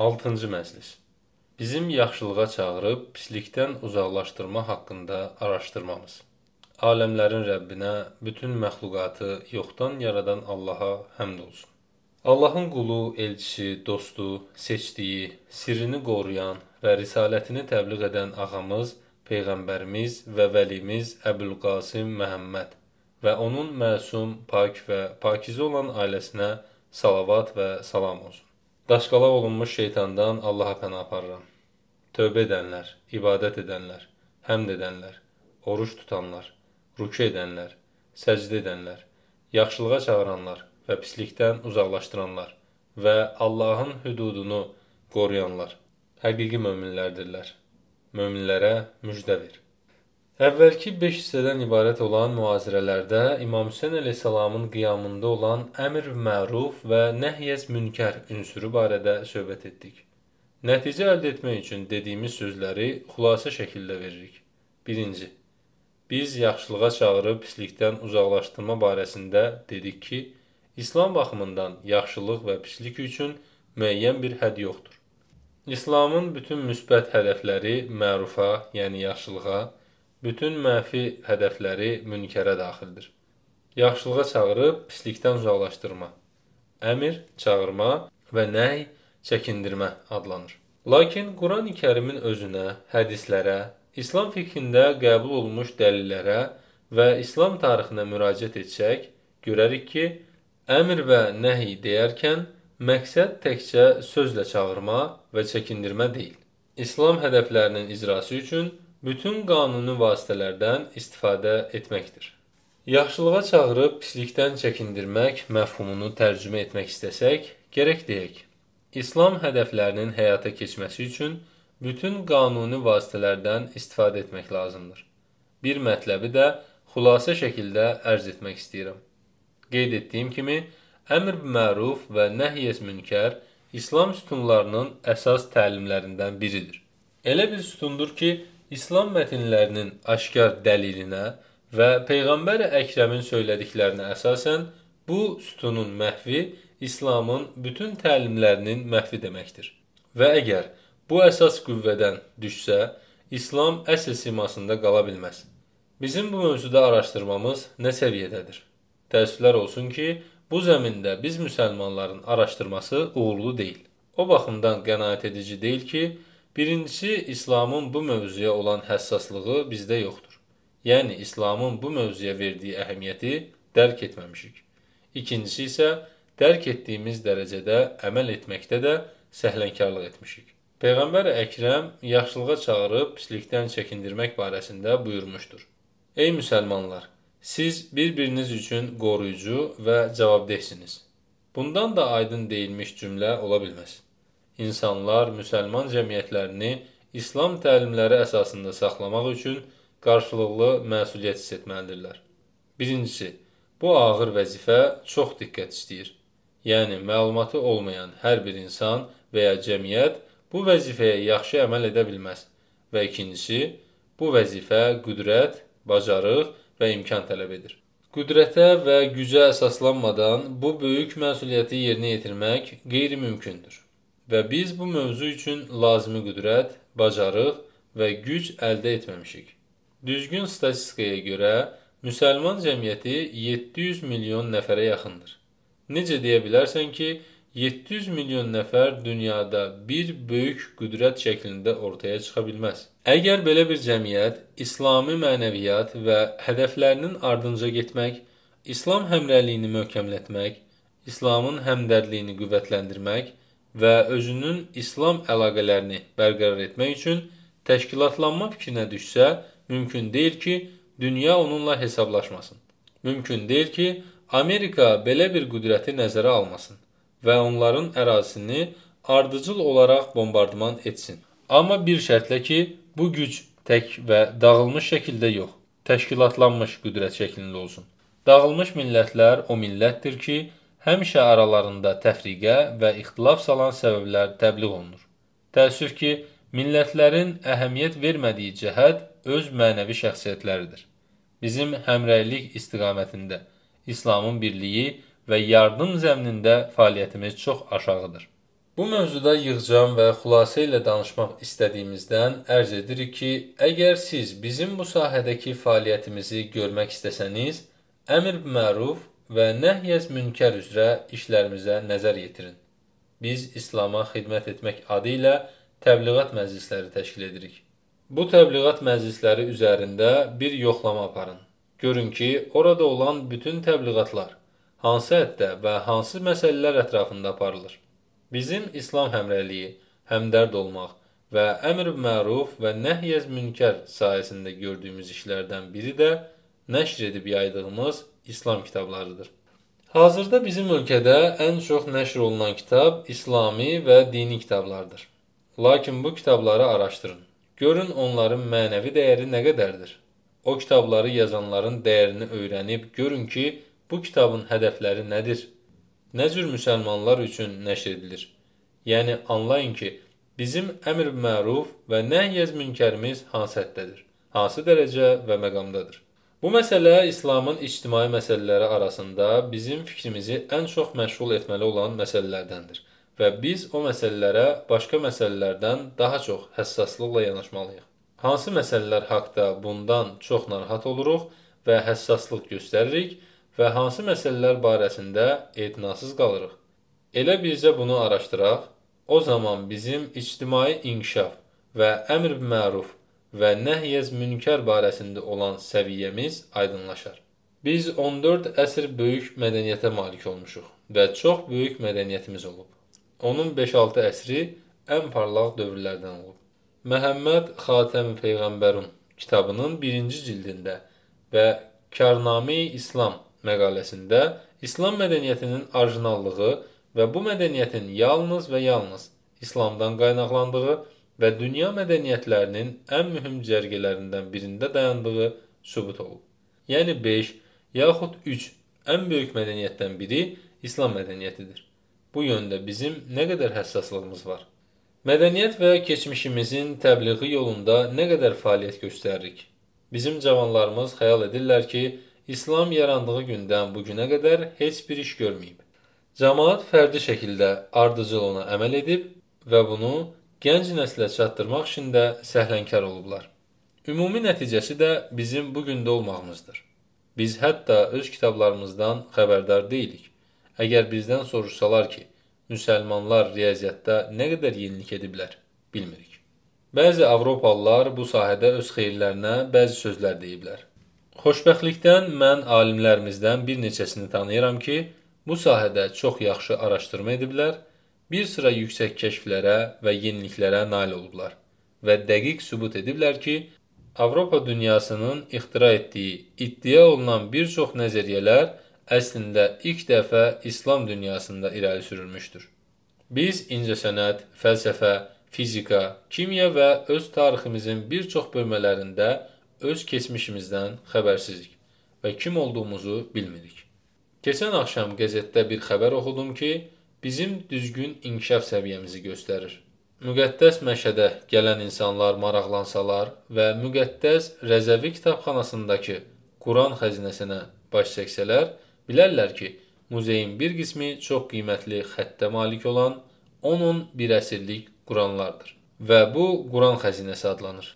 6-cı məclis. Bizim yaxşılığa çağırıb pislikdən uzaqlaşdırma haqqında araşdırmamız. Aləmlərin Rəbbinə, bütün məxluqatı yoxdan yaradan Allah'a həmd olsun. Allahın qulu, elçisi, dostu, seçdiyi, sirrini qoruyan və risalətini təbliğ edən ağamız, peyğəmbərimiz və vəlimiz Əbülqasim Məhəmməd və onun məsum, pak və pakizə olan ailəsinə salavat və salam olsun. Daşqala olunmuş şeytandan Allaha pəna aparıram. Tövbə edənlər, ibadət edənlər, həmd edənlər, oruç tutanlar, rükü edənlər, səcdə edənlər, yaxşılığa çağıranlar və pislikdən uzaqlaşdıranlar və Allahın hüdudunu qoruyanlar həqiqi möminlərdirlər. Möminlərə müjdə ver. Əvvəlki 5 hissədən ibarət olan mühazirələrdə İmam Hüseyn əleyhissalamın qiyamında olan əmr məruf və nəhyəz münkər ünsürü barədə söhbət etdik. Nəticə əldə etmək üçün dediyimiz sözləri xülasə şəkildə veririk. 1. Biz yaxşılığa çağırıb pislikdən uzaqlaşdırma barəsində dedik ki, İslam baxımından yaxşılıq və pislik üçün müəyyən bir hədd yoxdur. İslamın bütün müsbət hədəfləri mərufa, yəni yaxşılığa, Bütün mənfi hədəfləri münkərə daxildir. Yaxşılığa çağırıb pislikdən uzaqlaşdırma. Əmr, çağırma və nəhy, çəkindirmə adlanır. Lakin Qurani-Kərimin özünə, hədislərə, İslam fikrində qəbul olmuş dəlillərə və İslam tarixinə müraciət etsək, görərik ki, əmr və nəhy deyərkən məqsəd təkcə sözlə çağırma və çəkindirmə deyil. İslam hədəflərinin icrası üçün bütün qanuni vasitələrdən istifadə etməkdir. Yaxşılığa çağırıb pislikdən çəkindirmək məfhumunu tərcümə etmək istəsək, gərək deyək. İslam hədəflərinin həyata keçməsi üçün bütün qanuni vasitələrdən istifadə etmək lazımdır. Bir mətləbi də xülasə şəkildə ərz etmək istəyirəm. Qeyd etdiyim kimi, əmr məruf və nəhiyyəs münkər İslam sütunlarının əsas təlimlərindən biridir. Elə bir sütundur ki, İslam mətnlərinin aşkar dəlilinə və Peyğəmbər Əkrəmin söylədiklərinə əsasən bu sütunun məhvi İslamın bütün təlimlərinin məhvi deməkdir. Və əgər bu əsas qüvvədən düşsə, İslam əsl simasında qala bilməz. Bizim bu mövzuda araşdırmamız nə səviyyədədir? Təəssüflər olsun ki, bu zəmində biz müsəlmanların araşdırması uğurlu deyil. O baxımdan qənaətedici deyil ki, Birincisi, İslamın bu mövzuya olan həssaslığı bizdə yoxdur. Yəni, İslamın bu mövzuya verdiyi əhəmiyyəti dərk etməmişik. İkincisi isə, dərk etdiyimiz dərəcədə əməl etməkdə də səhlənkarlıq etmişik. Peyğəmbər Əkrəm yaxşılığa çağırıb pislikdən çəkindirmək barəsində buyurmuşdur. Ey müsəlmanlar, siz bir-biriniz üçün qoruyucu və cavabdehsiniz. Bundan da aydın deyilmiş cümlə ola bilməz insanlar müsəlman cəmiyyətlərini İslam təlimləri əsasında saxlamaq üçün qarşılıqlı məsuliyyət hiss etməlidirlər. Birincisi, bu ağır vəzifə çox diqqət istəyir. Yəni məlumatı olmayan hər bir insan və ya cəmiyyət bu vəzifəyə yaxşı əməl edə bilməz. Və ikincisi, bu vəzifə qüdrət, bacarıq və imkan tələb edir. Qüdrətə və gücə əsaslanmadan bu böyük məsuliyyəti yerinə yetirmək qeyri-mümkündür və biz bu mövzu üçün lazımi qüdrət, bacarıq və güc əldə etməmişik. Düzgün statistikaya görə müsəlman cəmiyyəti 700 milyon nəfərə yaxındır. Necə deyə bilərsən ki, 700 milyon nəfər dünyada bir böyük qüdrət şəklində ortaya çıxa bilməz. Əgər belə bir cəmiyyət İslami mənəviyyat və hədəflərinin ardınca getmək, İslam həmrəliyini möhkəmlətmək, İslamın həmdərdliyini qüvvətləndirmək və özünün İslam əlaqələrini bərqərar etmək üçün təşkilatlanma fikrinə düşsə, mümkün deyil ki, dünya onunla hesablaşmasın. Mümkün deyil ki, Amerika belə bir qüdrəti nəzərə almasın və onların ərazisini ardıcıl olaraq bombardman etsin. Amma bir şərtlə ki, bu güc tək və dağılmış şəkildə yox, təşkilatlanmış qüdrət şəklində olsun. Dağılmış millətlər o millətdir ki, həmişə aralarında təfriqə və ixtilaf salan səbəblər təbliğ olunur. Təəssüf ki, millətlərin əhəmiyyət vermədiyi cəhət öz mənəvi şəxsiyyətləridir. Bizim həmrəylik istiqamətində İslamın birliyi və yardım zəmnində fəaliyyətimiz çox aşağıdır. Bu mövzuda yığcam və xülasə ilə danışmaq istədiyimizdən ərz edirik ki, əgər siz bizim bu sahədəki fəaliyyətimizi görmək istəsəniz, əmr məruf və nəhyəz münkər üzrə işlərimizə nəzər yetirin. Biz İslama xidmət etmək adı ilə təbliğat məclisləri təşkil edirik. Bu təbliğat məclisləri üzərində bir yoxlama aparın. Görün ki, orada olan bütün təbliğatlar hansı həddə və hansı məsələlər ətrafında aparılır. Bizim İslam həmrəliyi, həmdərd olmaq və əmr məruf və nəhyəz münkər sayəsində gördüyümüz işlərdən biri də nəşr edib yaydığımız İslam kitablarıdır. Hazırda bizim ölkədə ən çox nəşr olunan kitab İslami və dini kitablardır. Lakin bu kitabları araşdırın. Görün onların mənəvi dəyəri nə qədərdir. O kitabları yazanların dəyərini öyrənib görün ki, bu kitabın hədəfləri nədir? Nə cür müsəlmanlar üçün nəşr edilir? Yəni anlayın ki, bizim əmr-məruf və nəhy-əz-münkərimiz hansı həddədir? Hansı dərəcə və məqamdadır? Bu məsələ İslamın ictimai məsələləri arasında bizim fikrimizi ən çox məşğul etməli olan məsələlərdəndir və biz o məsələlərə başqa məsələlərdən daha çox həssaslıqla yanaşmalıyıq. Hansı məsələlər haqqında bundan çox narahat oluruq və həssaslıq göstəririk və hansı məsələlər barəsində etinasız qalırıq? Elə bircə bunu araşdıraq, o zaman bizim ictimai inkişaf və əmr-məruf və nəhyəz münkər barəsində olan səviyyəmiz aydınlaşar. Biz 14 əsr böyük mədəniyyətə malik olmuşuq və çox böyük mədəniyyətimiz olub. Onun 5-6 əsri ən parlaq dövrlərdən olub. Məhəmməd Xatəm Peyğəmbərun kitabının 1-ci cildində və Karname-i İslam məqaləsində İslam mədəniyyətinin orijinallığı və bu mədəniyyətin yalnız və yalnız İslamdan qaynaqlandığı və dünya mədəniyyətlərinin ən mühüm cərgələrindən birində dayandığı sübut olub. Yəni 5 yaxud 3 ən böyük mədəniyyətdən biri İslam mədəniyyətidir. Bu yöndə bizim nə qədər həssaslığımız var. Mədəniyyət və keçmişimizin təbliği yolunda nə qədər fəaliyyət göstəririk. Bizim cavanlarımız xəyal edirlər ki, İslam yarandığı gündən bu günə qədər heç bir iş görməyib. Cəmaət fərdi şəkildə ardıcıl ona əməl edib və bunu gənc nəslə çatdırmaq üçün də səhlənkar olublar. Ümumi nəticəsi də bizim bu gündə olmağımızdır. Biz hətta öz kitablarımızdan xəbərdar deyilik. Əgər bizdən soruşsalar ki, müsəlmanlar riyaziyyatda nə qədər yenilik ediblər, bilmirik. Bəzi Avropalılar bu sahədə öz xeyirlərinə bəzi sözlər deyiblər. Xoşbəxtlikdən mən alimlərimizdən bir neçəsini tanıyıram ki, bu sahədə çox yaxşı araşdırma ediblər bir sıra yüksək kəşflərə və yeniliklərə nail olublar və dəqiq sübut ediblər ki, Avropa dünyasının ixtira etdiyi iddia olunan bir çox nəzəriyyələr əslində ilk dəfə İslam dünyasında irəli sürülmüşdür. Biz incəsənət, fəlsəfə, fizika, kimya və öz tariximizin bir çox bölmələrində öz keçmişimizdən xəbərsizik və kim olduğumuzu bilmirik. Keçən axşam qəzetdə bir xəbər oxudum ki, bizim düzgün inkişaf səviyyəmizi göstərir. Müqəddəs Məşədə gələn insanlar maraqlansalar və müqəddəs Rəzəvi kitabxanasındakı Quran xəzinəsinə baş çəksələr, bilərlər ki, muzeyin bir qismi çox qiymətli xəttə malik olan onun bir əsirlik Quranlardır və bu Quran xəzinəsi adlanır.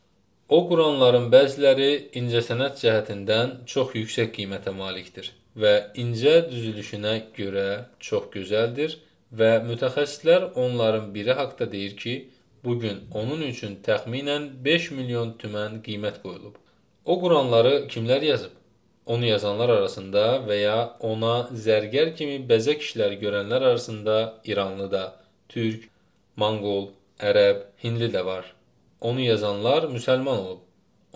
O Quranların bəziləri incəsənət cəhətindən çox yüksək qiymətə malikdir və incə düzülüşünə görə çox gözəldir və mütəxəssislər onların biri haqda deyir ki, bu gün onun üçün təxminən 5 milyon tümən qiymət qoyulub. O Quranları kimlər yazıb? Onu yazanlar arasında və ya ona zərgər kimi bəzək işlər görənlər arasında İranlı da, türk, monqol, ərəb, hindli də var. Onu yazanlar müsəlman olub.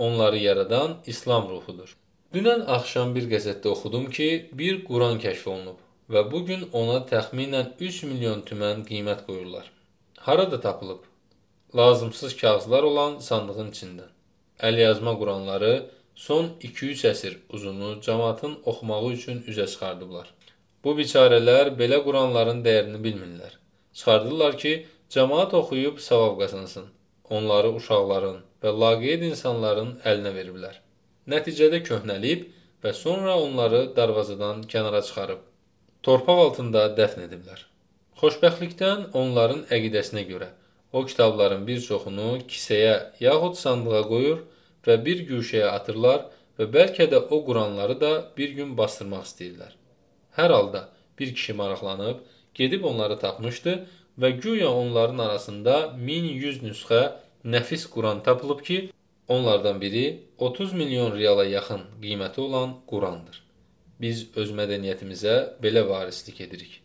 Onları yaradan İslam ruhudur. Dünən axşam bir qəzetdə oxudum ki, bir Quran kəşf olunub və bu gün ona təxminən 3 milyon tümən qiymət qoyurlar. Harada tapılıb? Lazımsız kağızlar olan sandığın içindən. Əlyazma Quranları son 2-3 əsr uzunu cəmaatın oxumağı üçün üzə çıxardıblar. Bu biçarələr belə Quranların dəyərini bilmirlər. Çıxardırlar ki, cəmaat oxuyub savab qazansın. Onları uşaqların və laqeyd insanların əlinə veriblər. Nəticədə köhnəlib və sonra onları darvazadan kənara çıxarıb torpaq altında dəfn ediblər. Xoşbəxtlikdən onların əqidəsinə görə o kitabların bir çoxunu kisəyə yaxud sandığa qoyur və bir güşəyə atırlar və bəlkə də o Quranları da bir gün bastırmaq istəyirlər. Hər halda bir kişi maraqlanıb gedib onları tapmışdı və güya onların arasında 1100 nüsxə nəfis Quran tapılıb ki, onlardan biri 30 milyon riyala yaxın qiyməti olan Qurandır biz öz mədəniyyətimizə belə varislik edirik.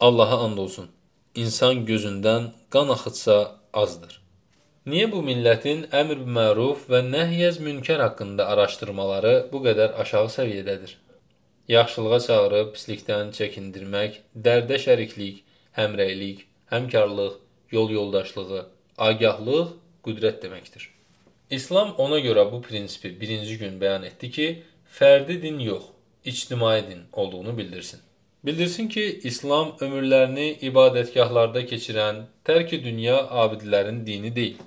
Allaha and olsun. İnsan gözündən qan axıtsa azdır. Niyə bu millətin əmr bil məruf və nəhyəz münkər haqqında araşdırmaları bu qədər aşağı səviyyədədir? Yaxşılığa çağırıb pislikdən çəkindirmək, dərdə şəriklik, həmrəylik, həmkarlıq, yol yoldaşlığı, agahlıq qüdrət deməkdir. İslam ona görə bu prinsipi birinci gün bəyan etdi ki, fərdi din yox, ictimai din olduğunu bildirsin. Bildirsin ki, İslam ömürlərini ibadətgahlarda keçirən tərki dünya abidlərin dini deyil.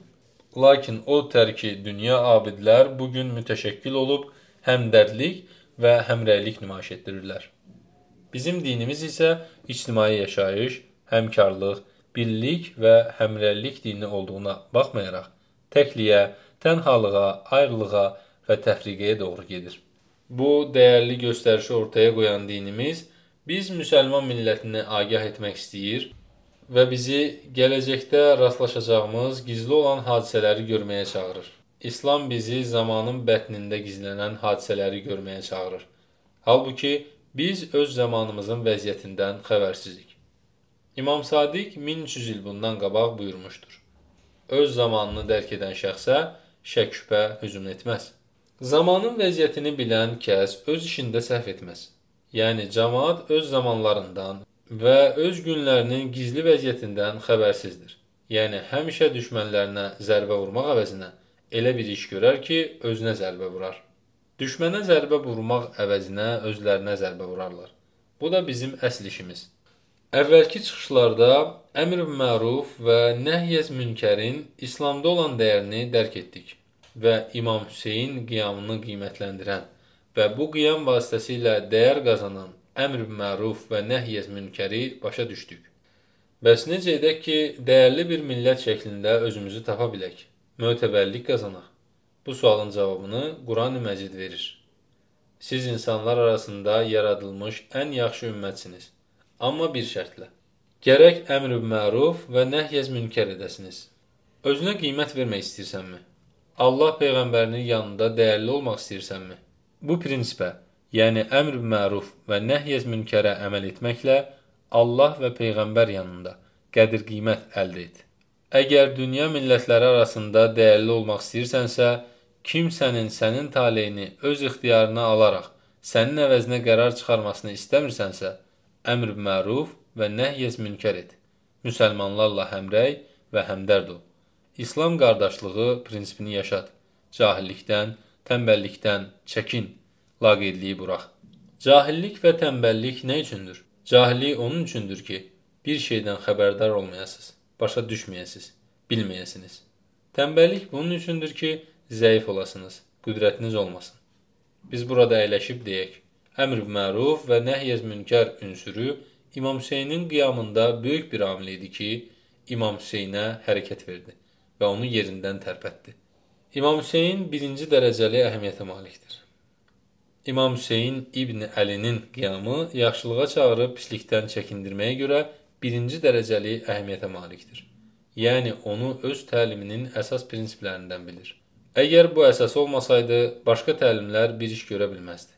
Lakin o tərki dünya abidlər bugün mütəşəkkil olub, həmdərdlik və həmrəylik nümayiş etdirirlər. Bizim dinimiz isə ictimai yaşayış, həmkarlıq, birlik və həmrəylik dini olduğuna baxmayaraq, təkliyə, tənhalığa, ayrılığa və təfriqəyə doğru gedir. Bu dəyərli göstərişi ortaya qoyan dinimiz biz müsəlman millətini agah etmək istəyir və bizi gələcəkdə rastlaşacağımız gizli olan hadisələri görməyə çağırır. İslam bizi zamanın bətnində gizlənən hadisələri görməyə çağırır. Halbuki biz öz zamanımızın vəziyyətindən xəbərsizik. İmam Sadiq 1300 il bundan qabaq buyurmuşdur. Öz zamanını dərk edən şəxsə şək şübhə hücum etməz. Zamanın vəziyyətini bilən kəs öz işində səhv etməz. Yəni cemaat öz zamanlarından və öz günlərinin gizli vəziyyətindən xəbərsizdir. Yəni həmişə düşmənlərinə zərbə vurmaq əvəzinə elə bir iş görər ki, özünə zərbə vurar. Düşmənə zərbə vurmaq əvəzinə özlərinə zərbə vurarlar. Bu da bizim əsl işimiz. Əvvəlki çıxışlarda əmr-i məruf və nəhy-i münkərin İslamda olan dəyərini dərk etdik və İmam Hüseyn qiyamını qiymətləndirən və bu qiyam vasitəsilə dəyər qazanan əmr-məruf və nəhyəz münkəri başa düşdük. Bəs necə edək ki, dəyərli bir millət şəklində özümüzü tapa bilək, mötəbərlik qazanaq? Bu sualın cavabını Quran-ı Məcid verir. Siz insanlar arasında yaradılmış ən yaxşı ümmətsiniz, amma bir şərtlə. Gərək əmr-ü məruf və nəhyəz münkər edəsiniz. Özünə qiymət vermək istəyirsənmi? Allah peyğəmbərinin yanında dəyərli olmaq istəyirsənmi? Bu prinsipə, yəni əmr məruf və nəhyiz münkərə əməl etməklə Allah və peyğəmbər yanında qədir-qiymət əldə et. Əgər dünya millətləri arasında dəyərli olmaq istəyirsənsə, kimsənin sənin taleyini öz ixtiyarına alaraq sənin əvəzinə qərar çıxarmasını istəmirsənsə, əmr məruf və nəhyiz münkər et. Müsəlmanlarla həmrəy və həmdərd ol. İslam qardaşlığı prinsipini yaşat. Cahillikdən, tənbəllikdən çəkin. Laqeydliyi burax. Cahillik və tənbəllik nə üçündür? Cahillik onun üçündür ki, bir şeydən xəbərdar olmayasınız, başa düşməyəsiniz, bilməyəsiniz. Tənbəllik bunun üçündür ki, zəif olasınız, qüdrətiniz olmasın. Biz burada əyləşib deyək, əmr məruf və nəhyəz münkər ünsürü İmam Hüseynin qiyamında böyük bir amil idi ki, İmam Hüseynə hərəkət verdi və onu yerindən tərpətdi. İmam Hüseyn birinci dərəcəli əhəmiyyətə malikdir. İmam Hüseyn İbn Əlinin qiyamı yaxşılığa çağırıb pislikdən çəkindirməyə görə birinci dərəcəli əhəmiyyətə malikdir. Yəni onu öz təliminin əsas prinsiplərindən bilir. Əgər bu əsas olmasaydı, başqa təlimlər bir iş görə bilməzdi.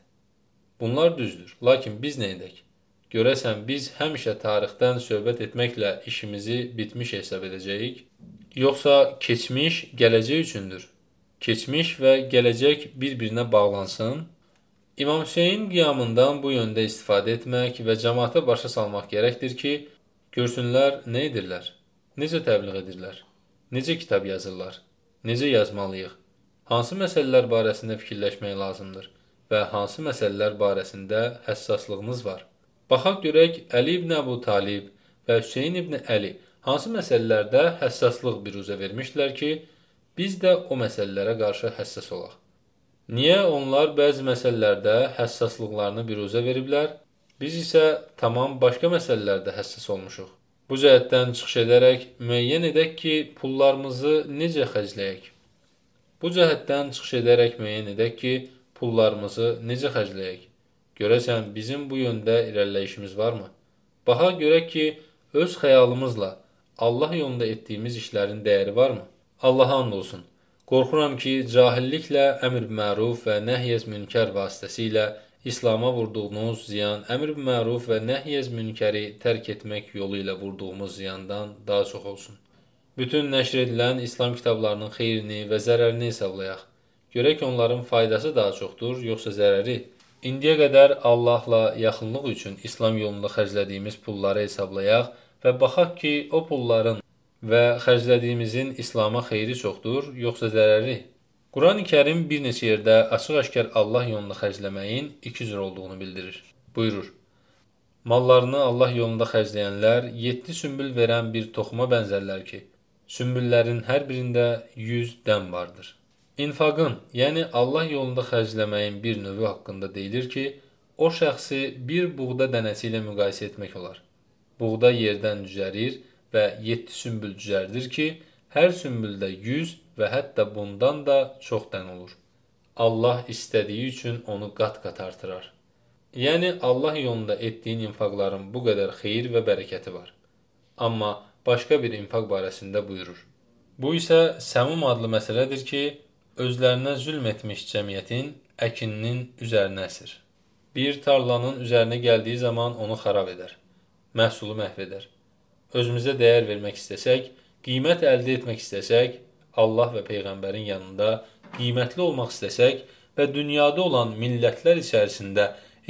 Bunlar düzdür, lakin biz nə edək? Görəsən biz həmişə tarixdən söhbət etməklə işimizi bitmiş hesab edəcəyik? yoxsa keçmiş gələcək üçündür? Keçmiş və gələcək bir-birinə bağlansın? İmam Hüseyin qiyamından bu yöndə istifadə etmək və cəmaata başa salmaq gərəkdir ki, görsünlər nə edirlər, necə təbliğ edirlər, necə kitab yazırlar, necə yazmalıyıq, hansı məsələlər barəsində fikirləşmək lazımdır və hansı məsələlər barəsində həssaslığınız var. Baxaq görək Əli ibn Əbu Talib və Hüseyn ibn Əli hansı məsələlərdə həssaslıq biruzə vermişdilər ki, biz də o məsələlərə qarşı həssas olaq. Niyə onlar bəzi məsələlərdə həssaslıqlarını biruzə veriblər? Biz isə tamam başqa məsələlərdə həssas olmuşuq. Bu cəhətdən çıxış edərək müəyyən edək ki, pullarımızı necə xərcləyək. Bu cəhətdən çıxış edərək müəyyən edək ki, pullarımızı necə xərcləyək. Görəsən bizim bu yöndə irəliləyişimiz varmı? Baxa görək ki, öz xəyalımızla Allah yolunda etdiyimiz işlərin dəyəri varmı? Allaha and olsun. Qorxuram ki, cahilliklə əmr-məruf və nəhiyəz münkər vasitəsilə İslama vurduğunuz ziyan əmr-məruf və nəhiyəz münkəri tərk etmək yolu ilə vurduğumuz ziyandan daha çox olsun. Bütün nəşr edilən İslam kitablarının xeyrini və zərərini hesablayaq. Görək onların faydası daha çoxdur, yoxsa zərəri? İndiyə qədər Allahla yaxınlıq üçün İslam yolunda xərclədiyimiz pulları hesablayaq və baxaq ki, o pulların və xərclədiyimizin İslam'a xeyri çoxdur, yoxsa zərəri? Qurani-Kərim bir neçə yerdə açıq-aşkar Allah yolunda xərcləməyin iki cür olduğunu bildirir. Buyurur: Mallarını Allah yolunda xərcləyənlər 7 sümbül verən bir toxuma bənzərlər ki, sümbüllərin hər birində 100 dən vardır. İnfaqın, yəni Allah yolunda xərcləməyin bir növü haqqında deyilir ki, o şəxsi bir buğda dənəsi ilə müqayisə etmək olar buğda yerdən cücərir və 7 sümbül cücərdir ki, hər sümbüldə 100 və hətta bundan da çox dən olur. Allah istədiyi üçün onu qat-qat artırar. Yəni Allah yolunda etdiyin infaqların bu qədər xeyir və bərəkəti var. Amma başqa bir infaq barəsində buyurur. Bu isə Səmum adlı məsələdir ki, özlərinə zülm etmiş cəmiyyətin əkininin üzərinə əsir. Bir tarlanın üzərinə gəldiyi zaman onu xarab edər məhsulu məhv edər. Özümüzə dəyər vermək istəsək, qiymət əldə etmək istəsək, Allah və Peyğəmbərin yanında qiymətli olmaq istəsək və dünyada olan millətlər içərisində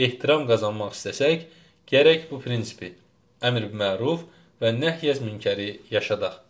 ehtiram qazanmaq istəsək, gərək bu prinsipi əmr-i məruf və nəhy-i münkəri yaşadaq.